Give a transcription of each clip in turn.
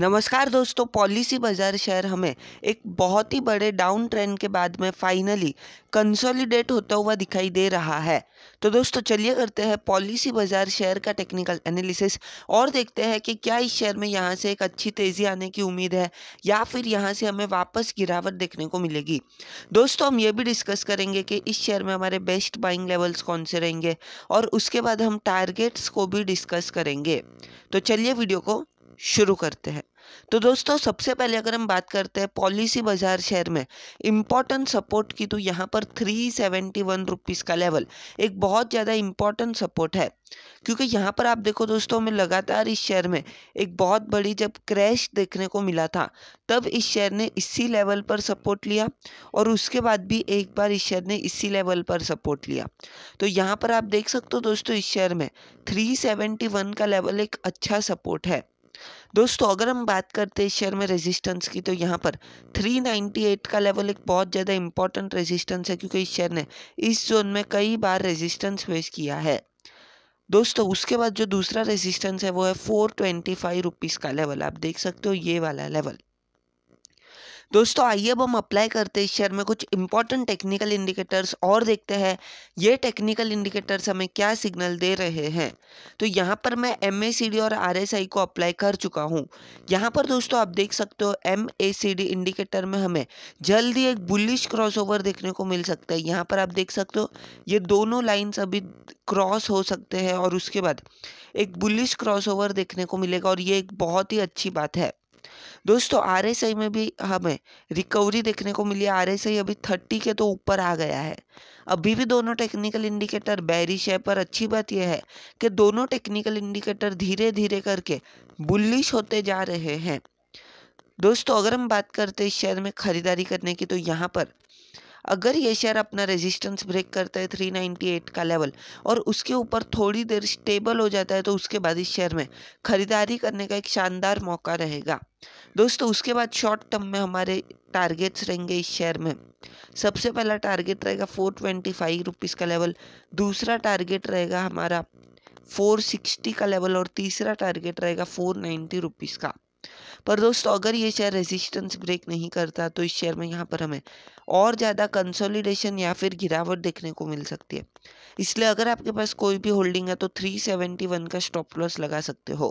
नमस्कार दोस्तों पॉलिसी बाजार शेयर हमें एक बहुत ही बड़े डाउन ट्रेंड के बाद में फाइनली कंसोलिडेट होता हुआ दिखाई दे रहा है तो दोस्तों चलिए करते हैं पॉलिसी बाजार शेयर का टेक्निकल एनालिसिस और देखते हैं कि क्या इस शेयर में यहाँ से एक अच्छी तेज़ी आने की उम्मीद है या फिर यहाँ से हमें वापस गिरावट देखने को मिलेगी दोस्तों हम ये भी डिस्कस करेंगे कि इस शेयर में हमारे बेस्ट बाइंग लेवल्स कौन से रहेंगे और उसके बाद हम टारगेट्स को भी डिस्कस करेंगे तो चलिए वीडियो को शुरू करते हैं तो दोस्तों सबसे पहले अगर हम बात करते हैं पॉलिसी बाजार शेयर में इम्पॉर्टेंट सपोर्ट की तो यहाँ पर थ्री सेवेंटी वन रुपीज़ का लेवल एक बहुत ज़्यादा इम्पॉर्टेंट सपोर्ट है क्योंकि यहाँ पर आप देखो दोस्तों हमें लगातार इस शेयर में एक बहुत बड़ी जब क्रैश देखने को मिला था तब इस शेयर ने इसी लेवल पर सपोर्ट लिया और उसके बाद भी एक बार इस शेयर ने इसी लेवल पर सपोर्ट लिया तो यहाँ पर आप देख सकते हो दोस्तों इस शेयर में थ्री सेवेंटी वन का लेवल एक अच्छा सपोर्ट है दोस्तों अगर हम बात करते हैं शेयर में रेजिस्टेंस की तो यहाँ पर 398 का लेवल एक बहुत ज़्यादा इंपॉर्टेंट रेजिस्टेंस है क्योंकि इस शेयर ने इस जोन में कई बार रेजिस्टेंस फेस किया है दोस्तों उसके बाद जो दूसरा रेजिस्टेंस है वो है फोर ट्वेंटी फाइव रुपीज़ का लेवल आप देख सकते हो ये वाला लेवल दोस्तों आइए अब हम अप्लाई करते हैं इस शेयर में कुछ इंपॉर्टेंट टेक्निकल इंडिकेटर्स और देखते हैं ये टेक्निकल इंडिकेटर्स हमें क्या सिग्नल दे रहे हैं तो यहाँ पर मैं एम और आर को अप्लाई कर चुका हूँ यहाँ पर दोस्तों आप देख सकते हो एम इंडिकेटर में हमें जल्दी एक बुलिश क्रॉस देखने को मिल सकता है यहाँ पर आप देख सकते हो ये दोनों लाइन्स अभी क्रॉस हो सकते हैं और उसके बाद एक बुलिश क्रॉसओवर देखने को मिलेगा और ये एक बहुत ही अच्छी बात है दोस्तों आर में भी हमें रिकवरी देखने को मिली आर अभी थर्टी के तो ऊपर आ गया है अभी भी दोनों टेक्निकल इंडिकेटर बैरिश है पर अच्छी बात यह है कि दोनों टेक्निकल इंडिकेटर धीरे धीरे करके बुल्लिश होते जा रहे हैं दोस्तों अगर हम बात करते हैं शेयर में खरीदारी करने की तो यहाँ पर अगर ये शेयर अपना रेजिस्टेंस ब्रेक करता है 398 का लेवल और उसके ऊपर थोड़ी देर स्टेबल हो जाता है तो उसके बाद इस शेयर में खरीदारी करने का एक शानदार मौका रहेगा दोस्तों उसके बाद शॉर्ट टर्म में हमारे टारगेट्स रहेंगे इस शेयर में सबसे पहला टारगेट रहेगा फोर ट्वेंटी फाइव रुपीज़ का लेवल दूसरा टारगेट रहेगा हमारा फोर सिक्सटी का लेवल और तीसरा टारगेट रहेगा फोर नाइन्टी रुपीज़ का पर दोस्तों अगर ये शेयर रेजिस्टेंस ब्रेक नहीं करता तो इस शेयर में यहाँ पर हमें और ज़्यादा कंसोलिडेशन या फिर गिरावट देखने को मिल सकती है इसलिए अगर आपके पास कोई भी होल्डिंग है तो 371 का स्टॉप लॉस लगा सकते हो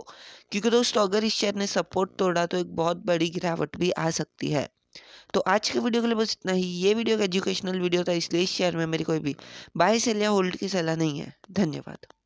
क्योंकि दोस्तों अगर इस शेयर ने सपोर्ट तोड़ा तो एक बहुत बड़ी गिरावट भी आ सकती है तो आज के वीडियो के लिए बस इतना ही ये वीडियो एक एजुकेशनल वीडियो था इसलिए इस शेयर में मेरी कोई भी बाय सेल या होल्ड की सलाह नहीं है धन्यवाद